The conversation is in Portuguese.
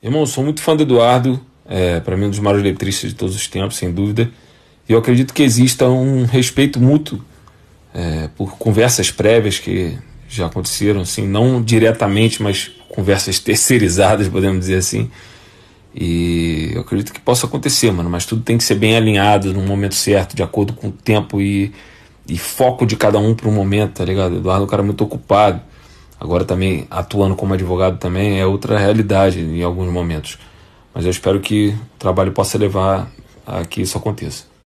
Irmão, sou muito fã do Eduardo, é, para mim é um dos maiores letristas de todos os tempos, sem dúvida. E eu acredito que exista um respeito mútuo é, por conversas prévias que já aconteceram, assim, não diretamente, mas conversas terceirizadas, podemos dizer assim. E eu acredito que possa acontecer, mano, mas tudo tem que ser bem alinhado no momento certo, de acordo com o tempo e, e foco de cada um para o momento, tá ligado? Eduardo é um cara muito ocupado agora também atuando como advogado também é outra realidade em alguns momentos. Mas eu espero que o trabalho possa levar a que isso aconteça.